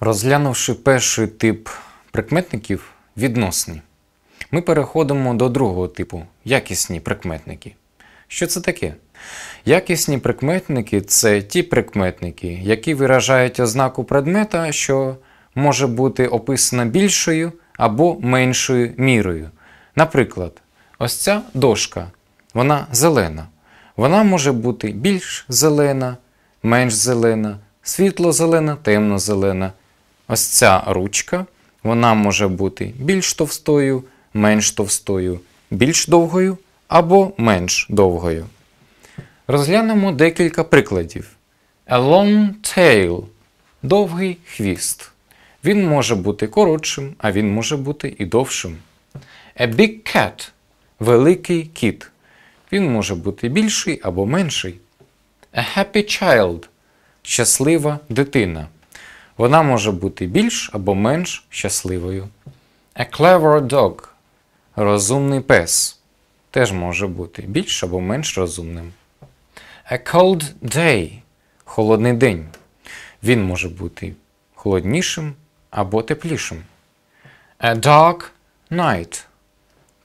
Розглянувши перший тип прикметників відносні, ми переходимо до другого типу якісні прикметники. Що це таке? Якісні прикметники це ті прикметники, які виражають ознаку предмета, що може бути описана більшою або меншою мірою. Наприклад, ось ця дошка, вона зелена. Вона може бути більш зелена, менш зелена, світло-зелена, темно-зелена. Ось ця ручка, вона може бути більш товстою, менш товстою, більш довгою або менш довгою. Розглянемо декілька прикладів. A long tail довгий хвіст. Він може бути коротшим, а він може бути і довшим. A big cat великий кіт. Він може бути більший або менший. A happy child щаслива дитина. Вона може бути більш або менш щасливою. A clever dog розумний пес теж може бути більш або менш розумним. A cold day холодний день. Він може бути холоднішим або теплішим. A dark night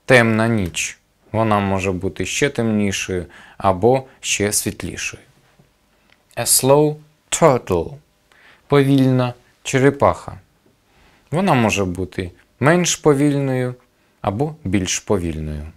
темна ніч. Вона може бути ще темнішою або ще світлішою. A slow turtle повільна черепаха. Вона може бути менш повільною або більш повільною.